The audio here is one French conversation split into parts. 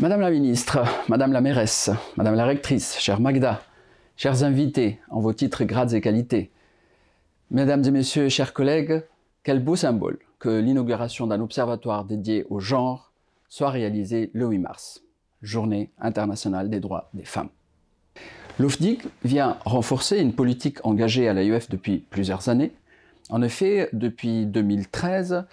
Madame la ministre, Madame la mairesse, Madame la rectrice, chère Magda, chers invités, en vos titres, grades et qualités, Mesdames et messieurs, chers collègues, quel beau symbole que l'inauguration d'un observatoire dédié au genre soit réalisée le 8 mars, Journée internationale des droits des femmes. L'OFDIC vient renforcer une politique engagée à l'AUF depuis plusieurs années. En effet, depuis 2013,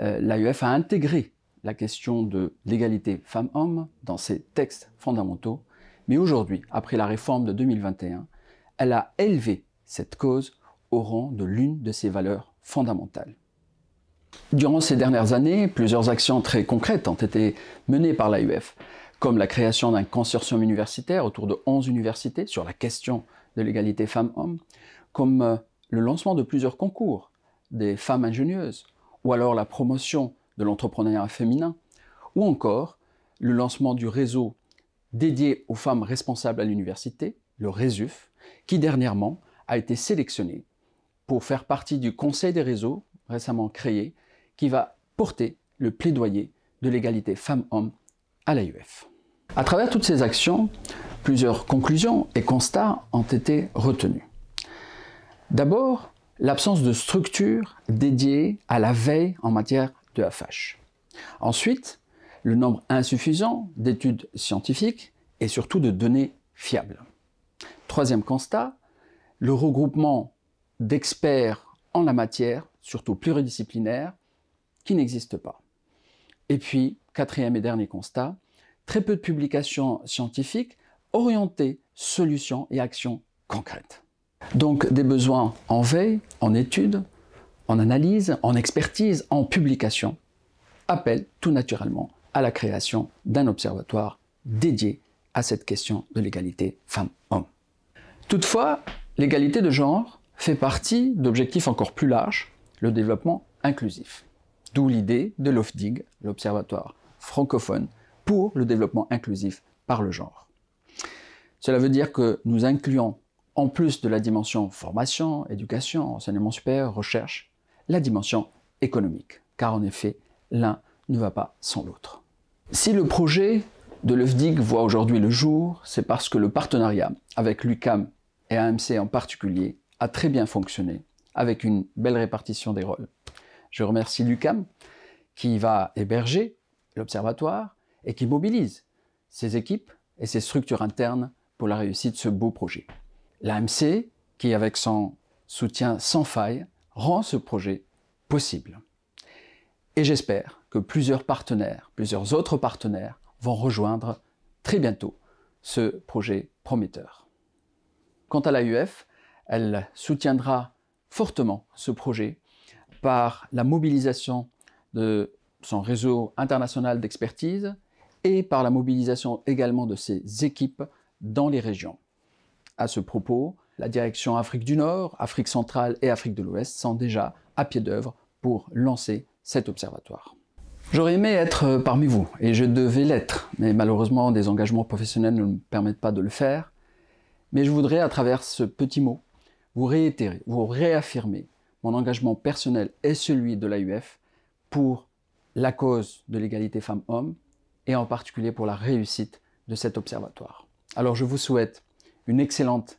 euh, l'AUF a intégré la question de l'égalité femmes-hommes dans ses textes fondamentaux, mais aujourd'hui, après la réforme de 2021, elle a élevé cette cause au rang de l'une de ses valeurs fondamentales. Durant ces dernières années, plusieurs actions très concrètes ont été menées par l'AUF, comme la création d'un consortium universitaire autour de 11 universités sur la question de l'égalité femmes-hommes, comme euh, le lancement de plusieurs concours des femmes ingénieuses, ou alors la promotion de l'entrepreneuriat féminin, ou encore le lancement du réseau dédié aux femmes responsables à l'université, le RESUF, qui dernièrement a été sélectionné pour faire partie du Conseil des réseaux récemment créé, qui va porter le plaidoyer de l'égalité femmes-hommes à l'AUF. À travers toutes ces actions, plusieurs conclusions et constats ont été retenus. D'abord, l'absence de structure dédiée à la veille en matière de Ensuite, le nombre insuffisant d'études scientifiques et surtout de données fiables. Troisième constat, le regroupement d'experts en la matière, surtout pluridisciplinaire, qui n'existe pas. Et puis, quatrième et dernier constat, très peu de publications scientifiques orientées solutions et actions concrètes. Donc des besoins en veille, en études, en analyse, en expertise, en publication, appelle tout naturellement à la création d'un observatoire dédié à cette question de l'égalité femmes-hommes. Toutefois, l'égalité de genre fait partie d'objectifs encore plus larges, le développement inclusif. D'où l'idée de l'OFDIG, l'Observatoire francophone pour le développement inclusif par le genre. Cela veut dire que nous incluons, en plus de la dimension formation, éducation, enseignement supérieur, recherche, la dimension économique, car en effet, l'un ne va pas sans l'autre. Si le projet de l'Eufdig voit aujourd'hui le jour, c'est parce que le partenariat avec l'UCAM et AMC en particulier a très bien fonctionné, avec une belle répartition des rôles. Je remercie l'UCAM qui va héberger l'observatoire et qui mobilise ses équipes et ses structures internes pour la réussite de ce beau projet. L'AMC, qui avec son soutien sans faille rend ce projet possible. Et j'espère que plusieurs partenaires, plusieurs autres partenaires vont rejoindre très bientôt ce projet prometteur. Quant à l'AUF, elle soutiendra fortement ce projet par la mobilisation de son réseau international d'expertise et par la mobilisation également de ses équipes dans les régions. À ce propos, la direction Afrique du Nord, Afrique centrale et Afrique de l'Ouest sont déjà à pied d'œuvre pour lancer cet observatoire. J'aurais aimé être euh, parmi vous, et je devais l'être, mais malheureusement des engagements professionnels ne me permettent pas de le faire. Mais je voudrais, à travers ce petit mot, vous réitérer, vous réaffirmer mon engagement personnel et celui de l'AUF pour la cause de l'égalité femmes-hommes, et en particulier pour la réussite de cet observatoire. Alors je vous souhaite une excellente